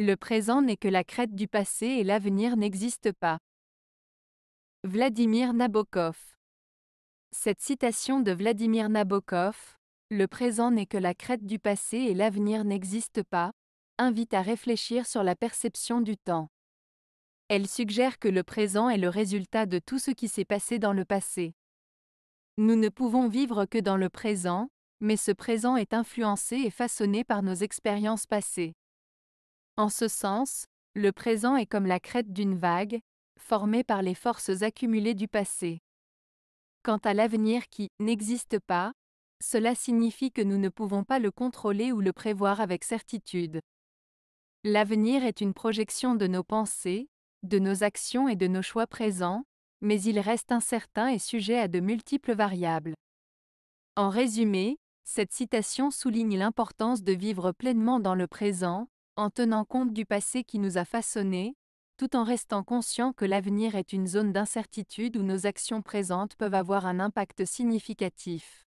Le présent n'est que la crête du passé et l'avenir n'existe pas. Vladimir Nabokov Cette citation de Vladimir Nabokov, Le présent n'est que la crête du passé et l'avenir n'existe pas, invite à réfléchir sur la perception du temps. Elle suggère que le présent est le résultat de tout ce qui s'est passé dans le passé. Nous ne pouvons vivre que dans le présent, mais ce présent est influencé et façonné par nos expériences passées. En ce sens, le présent est comme la crête d'une vague, formée par les forces accumulées du passé. Quant à l'avenir qui n'existe pas, cela signifie que nous ne pouvons pas le contrôler ou le prévoir avec certitude. L'avenir est une projection de nos pensées, de nos actions et de nos choix présents, mais il reste incertain et sujet à de multiples variables. En résumé, cette citation souligne l'importance de vivre pleinement dans le présent, en tenant compte du passé qui nous a façonnés, tout en restant conscient que l'avenir est une zone d'incertitude où nos actions présentes peuvent avoir un impact significatif.